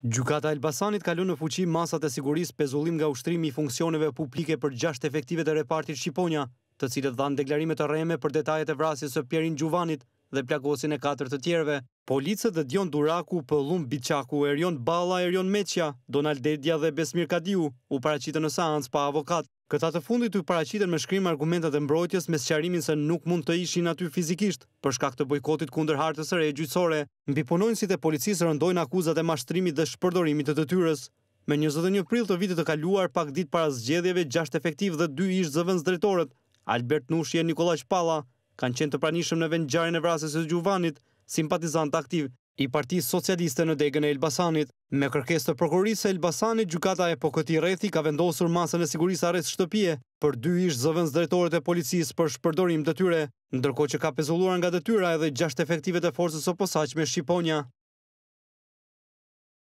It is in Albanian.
Gjukata Elbasanit kalu në fuqi masat e siguris pezullim nga ushtrimi i funksioneve publike për gjasht efektive të repartit Shqiponja, të cilët dhanë deklarimet të rreme për detajet e vrasjes së Pjerin Gjuvanit dhe plakosin e katër të tjerve. Policët dhe Dion Duraku, Pëllum Bicaku, Erion Bala, Erion Meqja, Donald Dedja dhe Besmir Kadiu u paracitë në seans pa avokat. Këta të fundit të paracitën me shkrim argumentat e mbrojtjes me sëqarimin se nuk mund të ishin aty fizikisht për shkak të bojkotit kunder hartës e gjyësore, në piponojnë si të policisë rëndojnë akuzat e mashtrimit dhe shpërdorimit të të tyres. Me 21 pril të vitit të kaluar pak dit para zgjedhjeve 6 efektiv dhe 2 ishtë zëvënz drejtoret, Albert Nushje e Nikolaj Shpala kanë qenë të pranishëm në vendjarin e vrasës e gjuvanit, simpatizant aktiv i parti socialiste në degën e Elbasanit. Me kërkes të prokurisë e Elbasanit, gjukata e po këti rethi ka vendosur masën e sigurisë arrest shtëpje për dy ishtë zëvëns dretorët e policisë për shpërdorim dëtyre, ndërko që ka pezulluar nga dëtyra edhe gjasht efektive të forësës o posaq me Shqiponia.